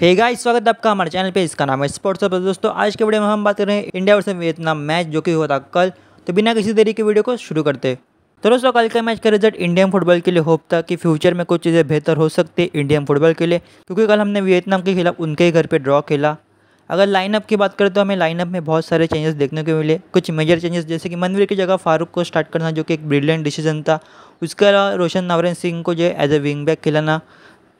hey guys स्वागत है आपका हमारे चैनल पे इसका नाम है स्पोर्ट्स अब दोस्तों आज के वीडियो में हम बात कर रहे हैं इंडिया वर्सेस वियतनाम मैच जो कि हुआ था कल तो बिना किसी देरी के वीडियो को शुरू करते तो दोस्तों कल का मैच का रिजल्ट इंडियन फुटबॉल के लिए होप था कि फ्यूचर में कुछ चीज़ें बेहतर हो सकती है इंडियन फुटबॉल के लिए क्योंकि कल हमने वियतनाम के खिलाफ उनके ही घर पर ड्रॉ खेला अगर लाइनअप की बात करें तो हमें लाइनअप में बहुत सारे चेंजेस देखने को मिले कुछ मेजर चेंजेस जैसे कि मनवीर की जगह फारूक को स्टार्ट करना जो कि एक ब्रिलियंट डिसीजन था उसके अलावा रोशन नवरन सिंह को जो है एज ए विंग बैक खिलाना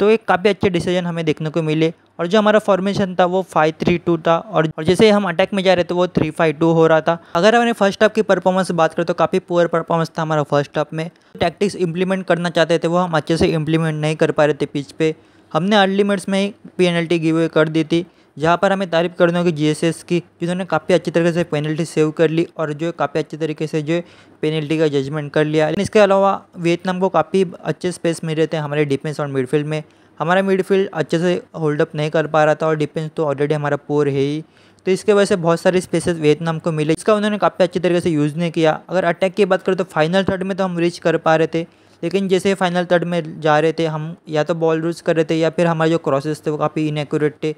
तो एक काफ़ी अच्छे डिसीजन हमें देखने को मिले और जो हमारा फॉर्मेशन था वो फाइव थ्री टू था और और जैसे हम अटैक में जा रहे थे वो थ्री फाइव टू हो रहा था अगर हमने फर्स्ट हाफ की परफॉर्मेंस बात करें तो काफ़ी पुअर परफॉर्मेंस था हमारा फर्स्ट हाफ में टैक्टिक्स इंप्लीमेंट करना चाहते थे वो हम अच्छे से इंप्लीमेंट नहीं कर पा रहे थे पिच पे हमने अर्ली मिनट्स में ही पेनल्टी गिव कर दी थी यहाँ पर हमें तारीफ करनी होगी एस की जिन्होंने काफ़ी अच्छी तरीके से पेनल्टी सेव कर ली और जो काफ़ी अच्छे तरीके से जो पेनल्टी का जजमेंट कर लिया लेकिन इसके अलावा वियतनाम को काफ़ी अच्छे स्पेस मिल रहे थे हमारे डिफेंस और मिडफील्ड में हमारा मिडफील्ड अच्छे से होल्ड अप नहीं कर पा रहा था और डिफेंस तो ऑलरेडी हमारा पोर है ही तो इसके वजह से बहुत सारे स्पेसेस वियतनाम को मिले इसका उन्होंने काफ़ी अच्छी तरीके से यूज़ नहीं किया अगर अटैक की बात करें तो फाइनल थर्ड में तो हम रीच कर पा रहे थे लेकिन जैसे फाइनल थर्ड में जा रहे थे हम या तो बॉल रूज कर रहे थे या फिर हमारे जो क्रॉसेस थे वो काफ़ी इनएक्यूरेट थे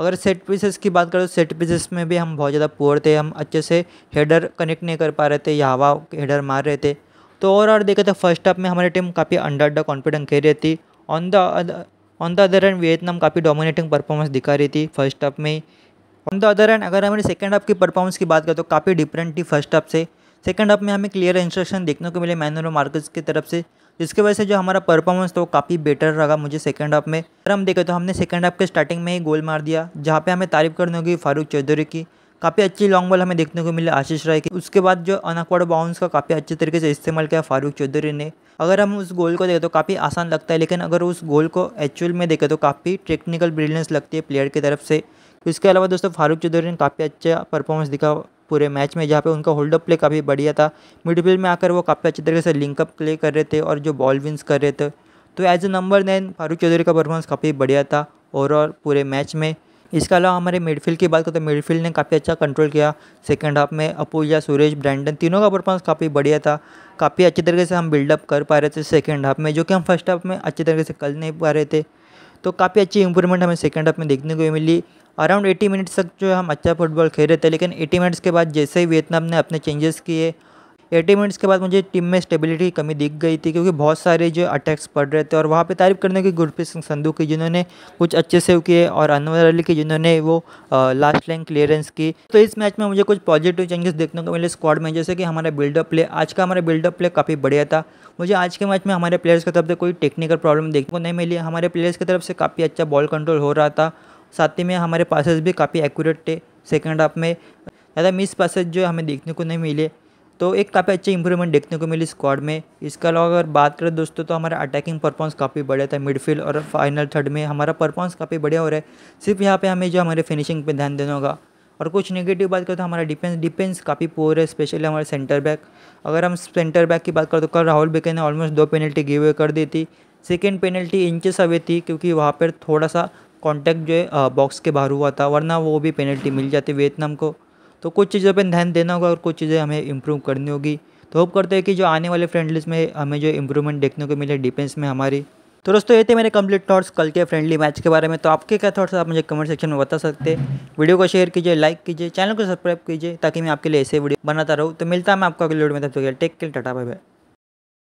अगर सेट पीसेस की बात करें तो सेट पीसेस में भी हम बहुत ज़्यादा पुअर थे हम अच्छे से हेडर कनेक्ट नहीं कर पा रहे थे या हवा हेडर मार रहे थे तो ओवरऑल देखा तो फर्स्ट हाफ में हमारी टीम काफ़ी अंडर अड्डा कॉन्फिडेंट खेल रही थी on the on the other end Vietnam काफ़ी डोमिनेटिंग परफॉर्मेंस दिखा रही थी फर्स्ट हाफ में ऑन द अदर एंड अगर हमारी सेकेंड हाफ की परफॉर्मेंस की बात करें तो काफ़ी डिफरेंट थी फर्स्ट हाफ से सेकेंड हाफ में हमें क्लियर इंस्ट्रक्शन देखने को मिले मैनोरो मार्कस की तरफ से जिसकी वजह से जो हमारा परफॉर्मेंस था वो काफ़ी बेटर रहा मुझे सेकेंड हाफ में अगर हम देखें तो हमने सेकेंड हाफ के स्टार्टिंग में ही गोल मार दिया जहाँ पर हमें तारीफ करनी होगी फारूक चौधरी की काफ़ी अच्छी लॉन्ग बॉल हमें देखने को मिली आशीष राय की उसके बाद जो अनकवाड बाउंस का काफ़ी अच्छे तरीके से इस्तेमाल किया फारूक चौधरी ने अगर हम उस गोल को देखें तो काफ़ी आसान लगता है लेकिन अगर उस गोल को एक्चुअल में देखें तो काफ़ी टेक्निकल ब्रिलियंस लगती है प्लेयर की तरफ से इसके अलावा दोस्तों फारूक चौधरी ने काफ़ी अच्छा परफॉर्मेंस दिखा पूरे मैच में जहाँ पे उनका होल्ड अप प्ले काफ़ी बढ़िया था मिडफील्ड में आकर वो काफ़ी अच्छी तरीके से लिंकअप प्ले कर रहे थे और जो बॉल विंस कर रहे थे तो as a number nine Farooq Chaudhary का परफॉर्मेंस काफ़ी बढ़िया था ओवरऑल पूरे मैच में इसके अलावा हमारे मिडफील्ड की बात करते तो मिडफील्ड ने काफ़ी अच्छा कंट्रोल किया सेकेंड हाफ में अपूजा सुरेश ब्रैंडन तीनों का परफॉर्मेंस काफ़ी बढ़िया था काफ़ी अच्छी तरीके से हम बिल्डअप कर पा रहे थे सेकेंड हाफ में जो कि हम फर्स्ट हाफ में अच्छी तरीके से कर नहीं पा रहे थे तो काफ़ी अच्छी इंप्रूवमेंट हमें सेकेंड हाफ में देखने को मिली अराउंड 80 मिनट्स तक जो हम अच्छा फुटबॉल खेल रहे थे लेकिन 80 मिनट्स के बाद जैसे ही वियतनाम ने अपने चेंजेस किए 80 मिनट्स के बाद मुझे टीम में स्टेबिलिटी की कमी दिख गई थी क्योंकि बहुत सारे जो अटैक्स पड़ रहे थे और वहाँ पे तारीफ करने की गुरप्रीत सिंह संधू की जिन्होंने कुछ अच्छे सेव किए और अनवर अली की जिन्होंने वो लास्ट लाइन क्लियरेंस की तो इस मैच में मुझे कुछ पॉजिटिव चेंजेस देखने को मिले स्क्वाड में जैसे कि हमारा बिल्डअप प्ले आज का हमारा बिल्डअप प्ले काफ़ी बढ़िया था मुझे आज के मैच में हमारे प्लेयर्स की तरफ से कोई टेक्निकल प्रॉब्लम देखने को नहीं मिली हमारे प्लेयर्स की तरफ से काफ़ी अच्छा बॉल कंट्रोल हो रहा था साथ ही में हमारे पासेज भी काफ़ी एक्यूरेट थे सेकेंड हाफ में ज़्यादा मिस पासेज जो हमें देखने को नहीं मिले तो एक काफ़ी अच्छी इंप्रूवमेंट देखने को मिली स्क्वाड में इसके अलावा अगर बात करें दोस्तों तो हमारा अटैकिंग परफॉर्मेंस काफ़ी बढ़िया था मिडफील्ड और फाइनल थर्ड में हमारा परफॉर्मेंस काफ़ी बढ़िया हो रहा है सिर्फ यहाँ पे हमें जो हमारे फिनिशिंग पे ध्यान देना होगा और कुछ नेगेटिव बात करें तो हमारा डिफेंस डिफेंस काफ़ी पोअर है स्पेशली हमारे सेंटर बैक अगर हम सेंटर बैक की बात करें तो कल राहुल बेके ने ऑलमोस्ट दो पेनल्टी गिव कर दी थी सेकेंड पेनल्टी इंचेस अवे थी क्योंकि वहाँ पर थोड़ा सा कॉन्टैक्ट जो है बॉक्स के बाहर हुआ था वरना वो भी पेनल्टी मिल जाती वियतनाम को तो कुछ चीज़ों पर ध्यान देना होगा और कुछ चीज़ें हमें इम्प्रूव करनी होगी तो होप करते हैं कि जो आने वाले फ्रेंडलीस में हमें जो इम्प्रूवमेंट देखने को मिले डिफेंस में हमारी तो दोस्तों ये थे मेरे कंप्लीट थॉट्स कल के फ्रेंडली मैच के बारे में तो आपके क्या थॉट्स आप मुझे कमेंट सेक्शन में बता सकते हैं वीडियो को शेयर कीजिए लाइक कीजिए चैनल को सब्सक्राइब कीजिए ताकि मैं आपके लिए ऐसे वीडियो बनाता रहूँ तो मिलता है मैं आपको अगले वीडियो में तब तक टेक के टाटा बाय बाय